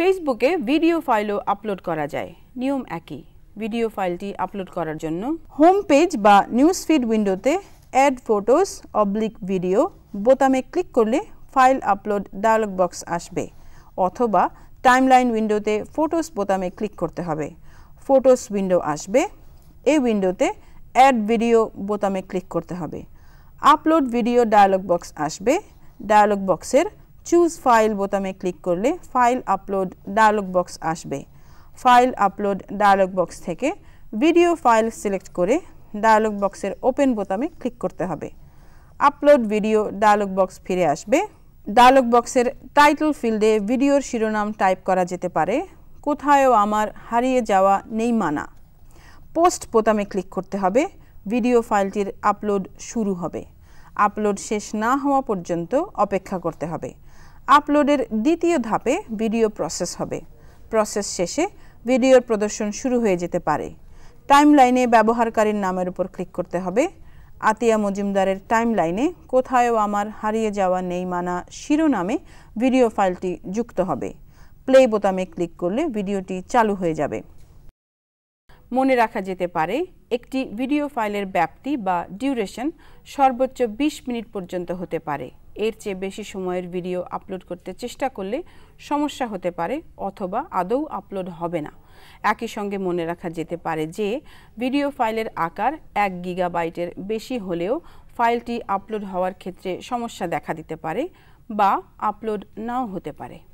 ফেসবুকে video ফাইলও upload করা যায় নিয়ম একই ভিডিও ফাইলটি আপলোড করার জন্য হোম পেজ বা নিউজ ফিড উইন্ডোতে অ্যাড ফটোস অবলিক ভিডিও বোতামে ক্লিক করলে ফাইল আপলোড ডায়ালগ বক্স আসবে অথবা টাইমলাইন উইন্ডোতে ফটোস বোতামে ক্লিক করতে হবে ফটোস উইন্ডো আসবে এই উইন্ডোতে অ্যাড ভিডিও বোতামে ক্লিক করতে হবে আপলোড ভিডিও ডায়ালগ বক্স আসবে ডায়ালগ বক্সের চুজ ফাইল বোতামে ক্লিক করলে ফাইল আপলোড ডায়ালগ বক্স আসবে ফাইল আপলোড ডায়ালগ বক্স থেকে ভিডিও ফাইল সিলেক্ট করে ডায়ালগ বক্সের ওপেন বোতামে ক্লিক করতে হবে আপলোড ভিডিও ডায়ালগ বক্স ফিরে আসবে ডায়ালগ বক্সের টাইটেল ফিল্ডে ভিডিওর শিরোনাম টাইপ করা যেতে পারে কোথায়ও আমার হারিয়ে যাওয়া নেই মানা পোস্ট বোতামে ক্লিক করতে হবে ভিডিও ফাইলটির আপলোড শুরু হবে আপলোড শেষ না হওয়া পর্যন্ত অপেক্ষা করতে হবে আপলোডের দ্বিতীয় ধাপে ভিডিও প্রসেস হবে প্রসেস শেষে ভিডিওর প্রদর্শন শুরু হয়ে যেতে পারে টাইমলাইনে ব্যবহারকারীর নামের উপর ক্লিক করতে হবে আতিয়া মজুমদারের টাইমলাইনে কোথায়ও আমার হারিয়ে যাওয়া নেই মানা শিরোনামে ভিডিও ফাইলটি যুক্ত হবে প্লে বোতামে ক্লিক করলে ভিডিওটি চালু হয়ে যাবে মনে রাখা যেতে পারে একটি ভিডিও ফাইলের ব্যাপ্তি বা ডিউরেশন সর্বোচ্চ ২০ মিনিট পর্যন্ত হতে পারে এর চেয়ে বেশি সময়ের ভিডিও আপলোড করতে চেষ্টা করলে সমস্যা হতে পারে অথবা আদৌ আপলোড হবে না একই সঙ্গে মনে রাখা যেতে পারে যে ভিডিও ফাইলের আকার এক গিগাবাইটের বেশি হলেও ফাইলটি আপলোড হওয়ার ক্ষেত্রে সমস্যা দেখা দিতে পারে বা আপলোড নাও হতে পারে